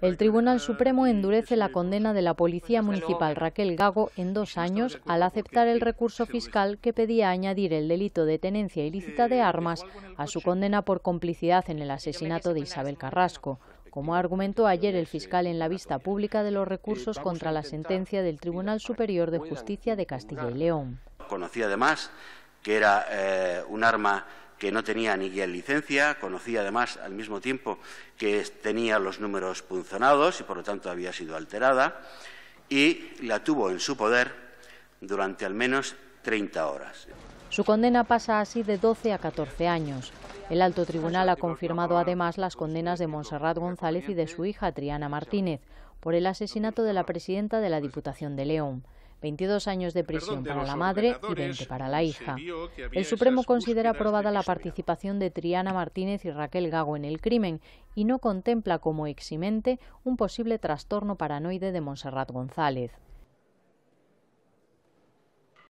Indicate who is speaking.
Speaker 1: El Tribunal Supremo endurece la condena de la policía municipal Raquel Gago en dos años al aceptar el recurso fiscal que pedía añadir el delito de tenencia eh, ilícita de armas a su condena por complicidad en el asesinato de Isabel Carrasco. Como argumentó ayer el eh, fiscal en la vista pública de los eh, recursos contra la sentencia del Tribunal Superior de Justicia de Castilla y León.
Speaker 2: Conocí además que era un arma que no tenía ni guía licencia, conocía además al mismo tiempo que tenía los números punzonados y por lo tanto había sido alterada, y la tuvo en su poder durante al menos 30 horas.
Speaker 1: Su condena pasa así de 12 a 14 años. El alto tribunal ha confirmado además las condenas de Monserrat González y de su hija Triana Martínez por el asesinato de la presidenta de la Diputación de León. 22 años de prisión para la madre y 20 para la hija. El Supremo considera aprobada la participación de Triana Martínez y Raquel Gago en el crimen y no contempla como eximente un posible trastorno paranoide de Monserrat González.